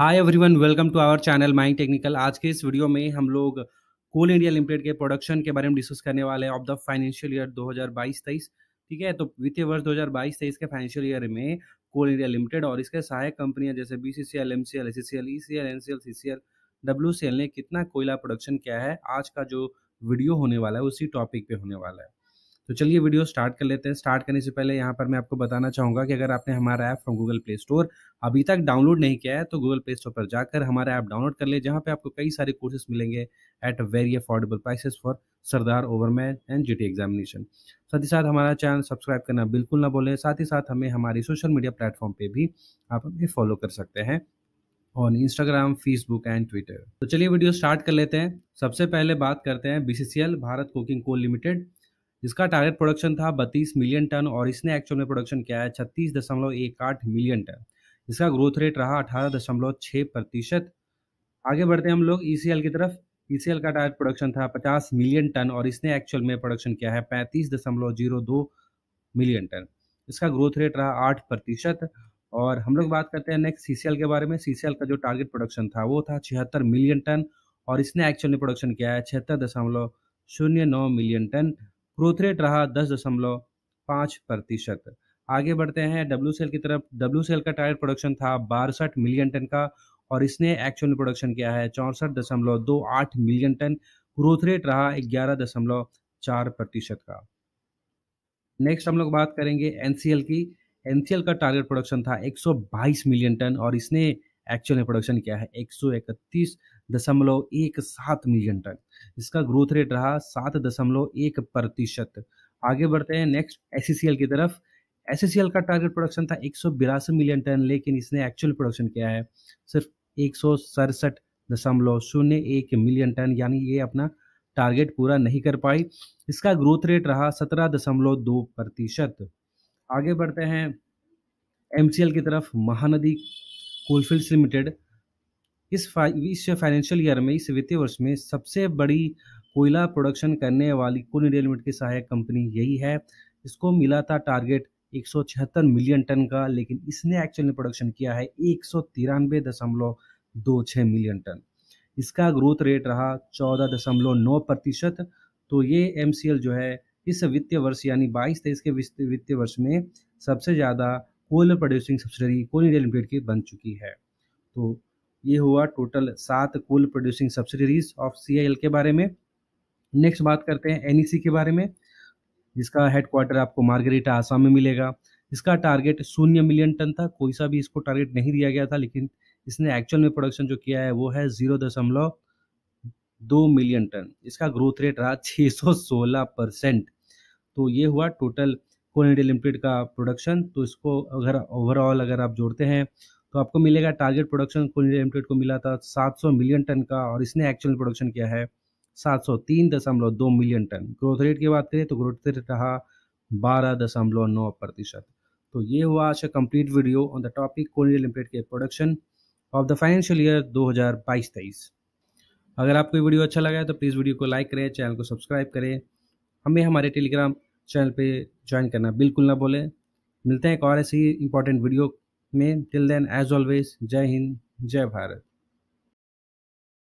hi everyone welcome to our channel mind technical आज के इस वीडियो में हम लोग कोल इंडिया लिमिटेड के प्रोडक्शन के बारे में डिस्कस करने वाले हैं ऑफ द फाइनेंशियल ईयर 2022-23 ठीक है तो वित्तीय वर्ष 2022-23 के फाइनेंशियल ईयर में कोल इंडिया लिमिटेड और इसके सहायक कंपनियां जैसे B C C L M C L S C L E C L N C L C C L W C L ने कितना कोयला प्रोडक्शन किया है आज का जो वीडियो होने वाला है उसी टॉपिक पे होने वाला है तो चलिए वीडियो स्टार्ट कर लेते हैं स्टार्ट करने से पहले यहाँ पर मैं आपको बताना चाहूँगा कि अगर आपने हमारा app from Google Play Store अभी तक डाउनलोड नहीं किया है तो गूगल प्ले स्टोर पर जाकर हमारा ऐप डाउनलोड कर ले जहाँ पे आपको कई सारे कोर्सेज मिलेंगे at very affordable prices for Sardar overman and G examination साथ ही साथ हमारा चैनल सब्सक्राइब करना बिल्कुल ना बोले साथ ही साथ हमें हमारी सोशल मीडिया प्लेटफॉर्म पर भी आप हमें फॉलो कर सकते हैं on Instagram Facebook and Twitter तो चलिए वीडियो स्टार्ट कर लेते हैं सबसे पहले बात करते हैं B Bharat coking coal limited जिसका टारगेट प्रोडक्शन था बत्तीस मिलियन टन और इसने एक्चुअल में प्रोडक्शन किया है छत्तीस दशमलव एक आठ मिलियन टन इसका ग्रोथ रेट रहा अठारह दशमलव छः प्रतिशत आगे बढ़ते हैं हम लोग ई e की तरफ ई e का टारगेट प्रोडक्शन था पचास मिलियन टन और इसने एक्चुअल में प्रोडक्शन किया है पैंतीस दशमलव जीरो दो मिलियन टन इसका ग्रोथ रेट रहा आठ प्रतिशत और हम लोग बात करते हैं नेक्स्ट सी के बारे में सी का जो टारगेट प्रोडक्शन था वो था छिहत्तर मिलियन टन और इसने एक्चुअली प्रोडक्शन किया है छिहत्तर दशमलव शून्य नौ मिलियन टन ग्रोथ रेट रहा दस दशमलव पाँच प्रतिशत आगे बढ़ते हैं डब्ल्यू सेल की तरफ डब्ल्यू सेल का टायर प्रोडक्शन था बासठ मिलियन टन का और इसने एक्चुअल प्रोडक्शन किया है चौंसठ दशमलव दो आठ मिलियन टन ग्रोथ रेट रहा ग्यारह दशमलव चार प्रतिशत का नेक्स्ट हम लोग बात करेंगे एनसीएल की एनसीएल का टारगेट प्रोडक्शन था 122 मिलियन टन और इसने एक्चुअल प्रोडक्शन क्या है एक सौ इकतीस दशमलव एक सात मिलियन टन इसका ग्रोथ रेट रहा सात दशमलव एक प्रतिशत आगे बढ़ते हैं नेक्स्ट एस e की तरफ एस e का टारगेट प्रोडक्शन था एक मिलियन टन लेकिन इसने एक्चुअल प्रोडक्शन किया है सिर्फ एक दशमलव शून्य एक मिलियन टन यानी ये अपना टारगेट पूरा नहीं कर पाई इसका ग्रोथ रेट रहा सत्रह दशमलव दो प्रतिशत आगे बढ़ते हैं एम की तरफ महानदी कोलफील्ड्स लिमिटेड इस इस फाइनेंशियल ईयर में इस वित्तीय वर्ष में सबसे बड़ी कोयला प्रोडक्शन करने वाली कुल इंडिया लिमिटेड की सहायक कंपनी यही है इसको मिला था टारगेट एक मिलियन टन का लेकिन इसने एक्चुअल प्रोडक्शन किया है एक मिलियन टन इसका ग्रोथ रेट रहा नौ प्रतिशत तो ये एम जो है इस वित्तीय वर्ष यानी बाईस तेईस के वित्तीय वर्ष में सबसे ज़्यादा coal producing subsidiary coal India limited की बन चुकी है तो ये हुआ टोटल सात coal producing subsidiaries of C L के बारे में नेक्स्ट बात करते हैं एन ई सी के बारे में जिसका हेडक्वार्टर आपको मार्गरेटा आसाम में मिलेगा इसका टारगेट शून्य मिलियन टन था कोई सा भी इसको टारगेट नहीं दिया गया था लेकिन इसने एक्चुअल में प्रोडक्शन जो किया है वो है जीरो दशमलव दो मिलियन टन इसका ग्रोथ रेट रहा छः सौ सोलह परसेंट तो ये हुआ टोटल कोल इंडिया लिमिटेड का प्रोडक्शन तो इसको अगर ओवरऑल अगर आप जोड़ते हैं तो आपको मिलेगा target production coal India limited को मिला था 700 मिलियन टन का और इसने एक्चुअल प्रोडक्शन किया है सात मिलियन टन ग्रोथ रेट की बात करें तो ग्रोथ रेट रहा बारह प्रतिशत तो ये हुआ आज complete video on the topic coal India limited के production of the financial year 2022-23 अगर आपको वीडियो अच्छा लगा है तो प्लीज़ वीडियो को लाइक करें चैनल को सब्सक्राइब करें हमें हमारे टेलीग्राम चैनल पे ज्वाइन करना बिल्कुल ना भूलें मिलते हैं एक और ऐसी इंपॉर्टेंट वीडियो में टिल देन एज ऑलवेज जय हिंद जय भारत